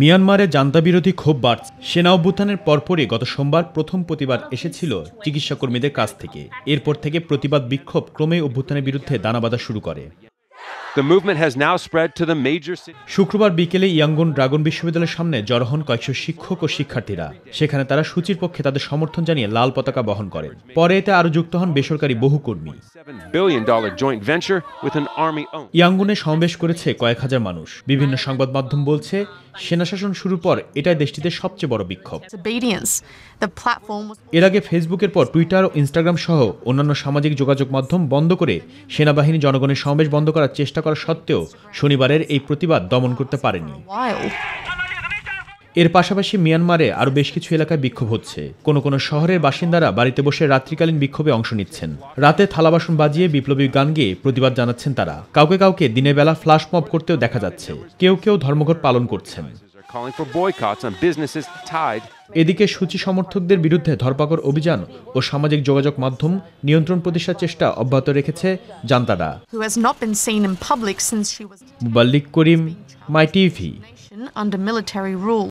মিয়ানমারে জান্তাবিরোধী ক্ষোভ বাড়ছে সেনা অভ্যুত্থানের পরপরই গত সোমবার প্রথম প্রতিবাদ এসেছিল চিকিৎসাকর্মীদের কাছ থেকে এরপর থেকে প্রতিবাদ বিক্ষোভ ক্রমেই অভ্যুত্থানের বিরুদ্ধে দানাবাদা শুরু করে শুক্রবার বিকেলে ইয়াঙ্গুন ড্রাগন বিশ্ববিদ্যালয়ের সামনে জড়ো হন কয়েকশো শিক্ষক ও শিক্ষার্থীরা সেখানে তারা সূচির পক্ষে তাদের সমর্থন জানিয়ে লাল পতাকা বহন করেন পরে এতে আরও যুক্ত হন বেসরকারি বহু কর্মী ইয়াঙ্গুনে সমাবেশ করেছে কয়েক হাজার মানুষ বিভিন্ন সংবাদ মাধ্যম বলছে সেনাশাসন শুরুর পর এটাই দেশটিতে সবচেয়ে বড় বিক্ষোভ এর আগে ফেসবুকের পর টুইটার ও ইনস্টাগ্রাম সহ অন্যান্য সামাজিক যোগাযোগ মাধ্যম বন্ধ করে সেনাবাহিনী জনগণের সমাবেশ বন্ধ করার চেষ্টা করা সত্ত্বেও শনিবারের এই প্রতিবাদ দমন করতে পারেনি এর পাশাপাশি মিয়ানমারে আরও বেশ কিছু এলাকায় বিক্ষোভ হচ্ছে কোনো কোনো শহরের বাসিন্দারা বাড়িতে বসে রাত্রিকালীন বিক্ষোভে অংশ নিচ্ছেন রাতে থালাবাসন বাজিয়ে বিপ্লবী গান গিয়ে প্রতিবাদ জানাচ্ছেন তারা কাউকে কাউকে দিনের বেলা ফ্লাশ মব করতেও দেখা যাচ্ছে কেউ কেউ ধর্মঘট পালন করছেন এদিকে সূচি সমর্থকদের বিরুদ্ধে ধরপাকড় অভিযান ও সামাজিক যোগাযোগ মাধ্যম নিয়ন্ত্রণ প্রতিষ্ঠার চেষ্টা অব্যাহত রেখেছে জান্তারা মুবাল্লিক করিম মাই টিভি